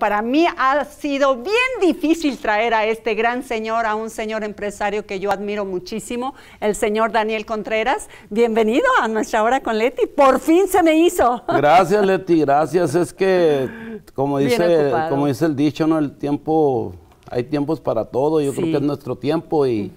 Para mí ha sido bien difícil traer a este gran señor, a un señor empresario que yo admiro muchísimo, el señor Daniel Contreras. Bienvenido a nuestra hora con Leti. Por fin se me hizo. Gracias, Leti, gracias. Es que, como dice, como dice el dicho, ¿no? el tiempo hay tiempos para todo, yo creo que es nuestro tiempo y,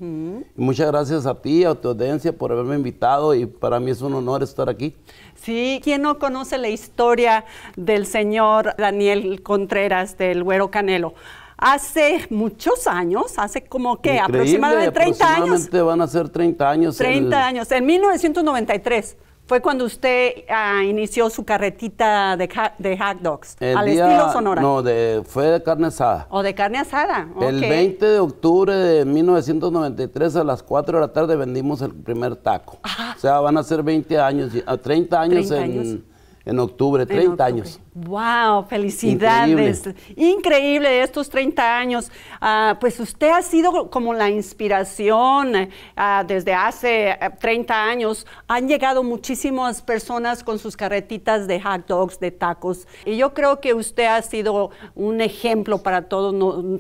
muchas gracias a ti, a tu audiencia por haberme invitado y para mí es un honor estar aquí. Sí, ¿quién no conoce la historia del señor Daniel Contreras del Güero Canelo? Hace muchos años, hace como que aproximadamente 30 años. Aproximadamente van a ser 30 años. 30 años, en 1993 fue cuando usted ah, inició su carretita de, de hot dogs, al estilo Sonora. No, de, fue de carne asada. O oh, de carne asada, El 20 de octubre de 1993 a las 4 de la tarde vendimos el primer taco. Ah. O sea, van a ser 20 años, 30 ah, años, 30 años. En, en, octubre, 30 años. Wow, felicidades. Increíble. estos 30 años. Ah, pues usted ha sido como la inspiración ah, desde hace 30 ah, años. Han llegado muchísimas personas con sus carretitas de hot dogs, de tacos. Y yo creo que usted ha sido un ejemplo para todos,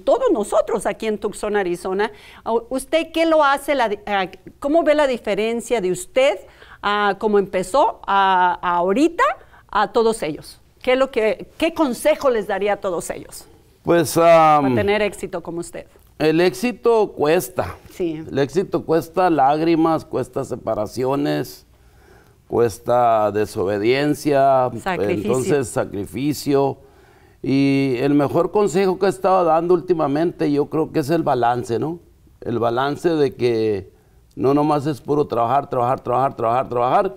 todos nosotros aquí en Tucson, Arizona. ¿Usted qué lo hace? La, ¿Cómo ve la diferencia de usted como empezó ahorita a todos ellos? ¿qué, lo que, qué consejo les daría a todos ellos? Pues... Um, para tener éxito como usted. El éxito cuesta. Sí. El éxito cuesta lágrimas, cuesta separaciones, cuesta desobediencia, entonces sacrificio. Y el mejor consejo que he estado dando últimamente, yo creo que es el balance, ¿no? El balance de que no nomás es puro trabajar, trabajar, trabajar, trabajar, trabajar,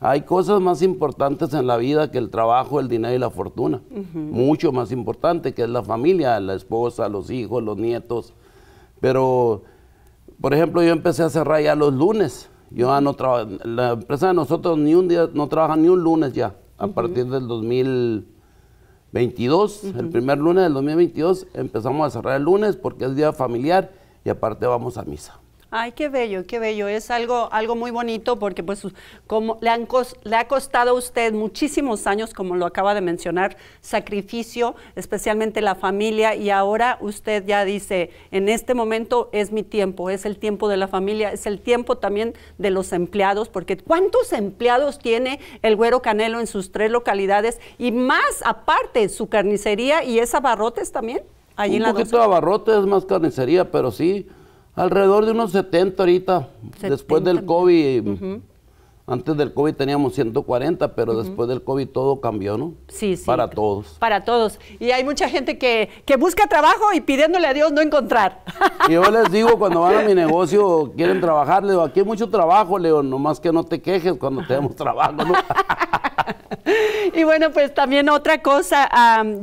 hay cosas más importantes en la vida que el trabajo, el dinero y la fortuna. Mucho más importante que es la familia, la esposa, los hijos, los nietos. Pero, por ejemplo, yo empecé a cerrar ya los lunes. Yo no la empresa de nosotros ni un día, no trabaja ni un lunes ya. A partir del 2022, el primer lunes del 2022, empezamos a cerrar el lunes porque es día familiar y aparte vamos a misa. Ay, qué bello, qué bello. Es algo, algo muy bonito porque pues como le, le ha costado a usted muchísimos años, como lo acaba de mencionar, sacrificio, especialmente la familia, y ahora usted ya dice, en este momento es mi tiempo, es el tiempo de la familia, es el tiempo también de los empleados, porque ¿cuántos empleados tiene el Güero Canelo en sus tres localidades? Y más aparte, su carnicería y es abarrotes también. Allí Un en la poquito de abarrotes, más carnicería, pero sí Alrededor de unos 70 ahorita, después del COVID. Antes del COVID teníamos 140, pero después del COVID todo cambió, ¿no? Sí, sí. Para todos. Para todos. Y hay mucha gente que, busca trabajo y pidiéndole a Dios no encontrar. Y yo les digo, cuando van a mi negocio, quieren trabajar, le digo, aquí hay mucho trabajo, Leo, nomás que no te quejes cuando tenemos trabajo, ¿no? y bueno, pues también otra cosa,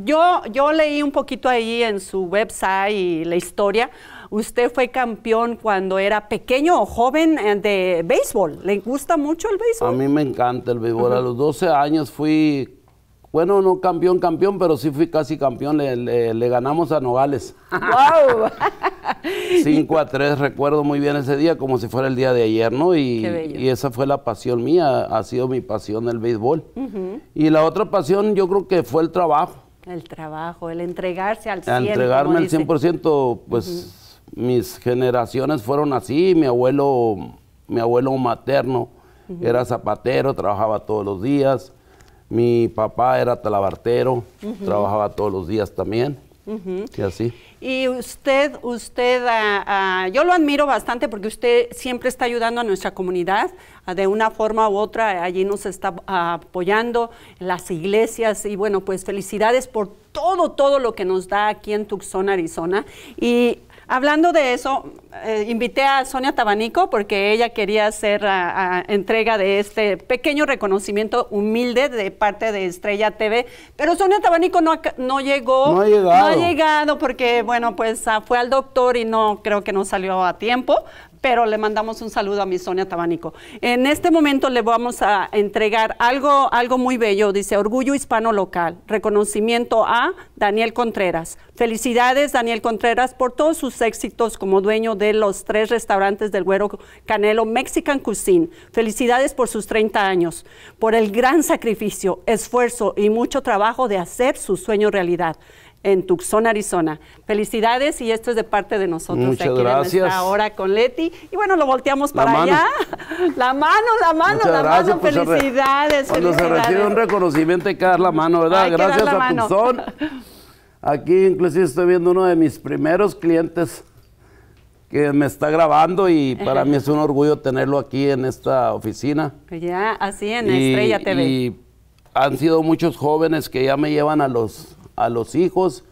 yo, yo leí un poquito ahí en su website y la historia, Usted fue campeón cuando era pequeño o joven eh, de béisbol. ¿Le gusta mucho el béisbol? A mí me encanta el béisbol. A los 12 años fui bueno, no campeón, campeón, pero sí fui casi campeón. Le, ganamos a Nogales. ¡Wow! 5 a 3, recuerdo muy bien ese día, como si fuera el día de ayer, ¿no? Y, y esa fue la pasión mía, ha sido mi pasión el béisbol. Y la otra pasión yo creo que fue el trabajo. El trabajo, el entregarse al 100%. entregarme al 100%, pues mis generaciones fueron así, mi abuelo, mi abuelo materno era zapatero, trabajaba todos los días, mi papá era talabartero, trabajaba todos los días también. Y así. Y usted, usted, ah, ah, yo lo admiro bastante porque usted siempre está ayudando a nuestra comunidad ah, de una forma u otra, eh, allí nos está apoyando las iglesias y bueno, pues felicidades por todo, todo lo que nos da aquí en Tucson, Arizona. Y Hablando de eso, eh, invité a Sonia Tabanico porque ella quería hacer entrega de este pequeño reconocimiento humilde de parte de Estrella TV, pero Sonia Tabanico no, no llegó. No ha llegado. No ha llegado porque, bueno, pues ah, fue al doctor y no creo que no salió a tiempo, pero le mandamos un saludo a mi Sonia Tabánico. En este momento le vamos a entregar algo, algo muy bello, dice Orgullo Hispano Local, reconocimiento a Daniel Contreras. Felicidades, Daniel Contreras, por todos sus éxitos como dueño de los tres restaurantes del Güero Canelo Mexican Cuisine. Felicidades por sus 30 años, por el gran sacrificio, esfuerzo y mucho trabajo de hacer su sueño realidad en Tucson, Arizona. Felicidades y esto es de parte de nosotros. Muchas gracias. Ahora con Leti. Y bueno, lo volteamos para allá. La mano, la mano, la mano. felicidades. Cuando se recibe un reconocimiento hay que la mano, ¿verdad? gracias a Tucson. Aquí inclusive estoy viendo uno de mis primeros clientes que me está grabando y para mí es un orgullo tenerlo aquí en esta oficina. Pues ya, así en Estrella TV. Y han sido muchos jóvenes que ya me llevan a los a los hijos,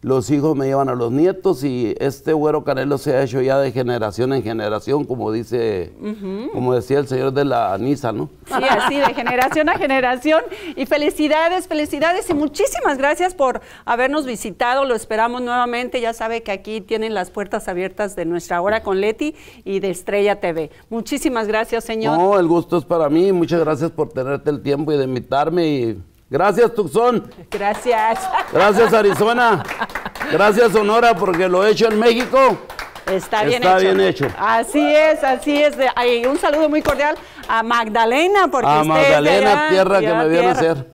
los hijos me llevan a los nietos y este güero Canelo se ha hecho ya de generación en generación, como dice, como decía el señor de la Anisa, ¿no? Sí, así, de generación a generación. Y felicidades, felicidades y muchísimas gracias por habernos visitado. Lo esperamos nuevamente. Ya sabe que aquí tienen las puertas abiertas de nuestra hora con Leti y de Estrella TV. Muchísimas gracias, señor. No, el gusto es para mí. Muchas gracias por tenerte el tiempo y de invitarme y Gracias, Tucson. Gracias. Gracias, Arizona. Gracias, Sonora, porque lo he hecho en México. Está bien hecho. Así es, así es. un saludo muy cordial a Magdalena, porque a Magdalena, tierra que me viene a ser.